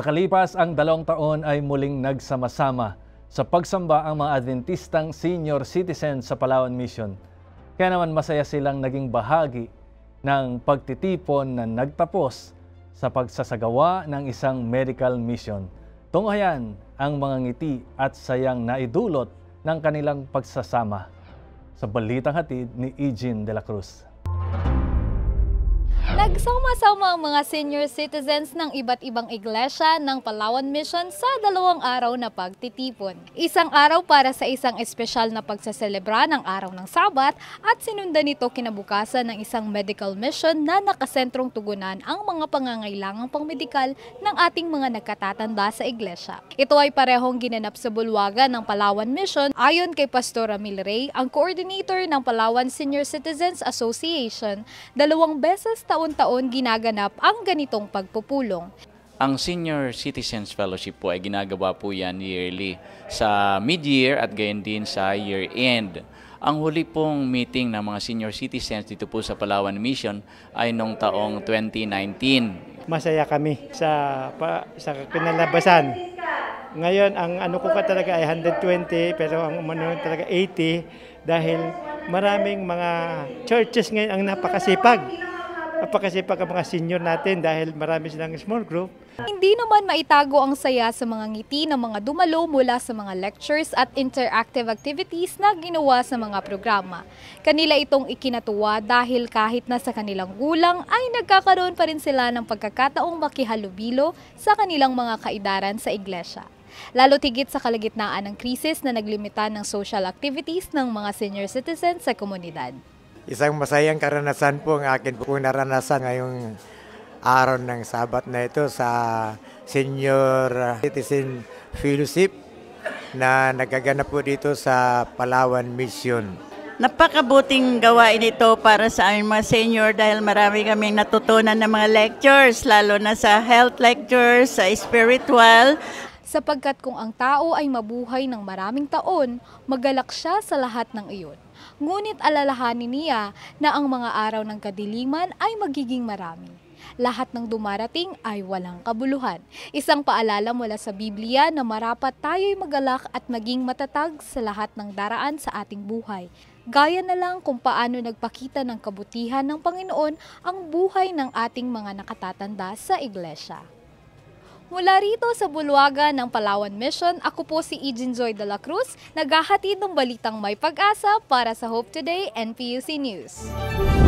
Makalipas ang dalawang taon ay muling nagsama-sama sa pagsamba ang mga Adventistang senior citizen sa Palawan Mission. Kaya naman masaya silang naging bahagi ng pagtitipon na nagtapos sa pagsasagawa ng isang medical mission. Tunghayan ang mga ngiti at sayang na idulot ng kanilang pagsasama. Sa balitang hatid ni Eugene de la Cruz. Nagsama-sama ang mga senior citizens ng iba't ibang iglesia ng Palawan Mission sa dalawang araw na pagtitipon. Isang araw para sa isang espesyal na pagsaselebra ng araw ng Sabat at sinundan nito kinabukasan ng isang medical mission na nakasentrong tugunan ang mga pangangailangang pangmedikal ng ating mga nakatatanda sa iglesia. Ito ay parehong ginanap sa bulwagan ng Palawan Mission ayon kay Pastora Milray, ang coordinator ng Palawan Senior Citizens Association, dalawang beses taon taon ginaganap ang ganitong pagpupulong. Ang Senior Citizens Fellowship po ay ginagawa po yan yearly sa mid-year at gayon din sa year-end. Ang huli pong meeting ng mga senior citizens dito po sa Palawan Mission ay noong taong 2019. Masaya kami sa, pa, sa kinalabasan. Ngayon, ang ano ko ka talaga ay 120 pero ang umano talaga 80 dahil maraming mga churches ngayon ang napakasipag Napakasipag ang mga senior natin dahil marami silang small group. Hindi naman maitago ang saya sa mga ngiti ng mga dumalo mula sa mga lectures at interactive activities na ginawa sa mga programa. Kanila itong ikinatuwa dahil kahit na sa kanilang gulang ay nagkakaroon pa rin sila ng pagkakataong makihalubilo sa kanilang mga kaidaran sa iglesia. Lalo tigit sa kalagitnaan ng krisis na naglimita ng social activities ng mga senior citizens sa komunidad. Isang masayang karanasan po ang akin po naranasan ngayong araw ng Sabat na ito sa Senior Citizen Fellowship na nagaganap po dito sa Palawan Mission. Napakabuting gawain ito para sa aming mga senior dahil marami kaming natutunan ng mga lectures, lalo na sa health lectures, sa spiritual, sapagkat kung ang tao ay mabuhay ng maraming taon, magalak siya sa lahat ng iyon. Ngunit alalahanin niya na ang mga araw ng kadiliman ay magiging marami. Lahat ng dumarating ay walang kabuluhan. Isang paalala mula sa Biblia na marapat tayo'y magalak at maging matatag sa lahat ng daraan sa ating buhay. Gaya na lang kung paano nagpakita ng kabutihan ng Panginoon ang buhay ng ating mga nakatatanda sa iglesia. Mula rito sa Bulwagan ng Palawan Mission, ako po si Ejin Joy de la Cruz, naghahatid ng balitang may pag-asa para sa Hope Today NPUC News.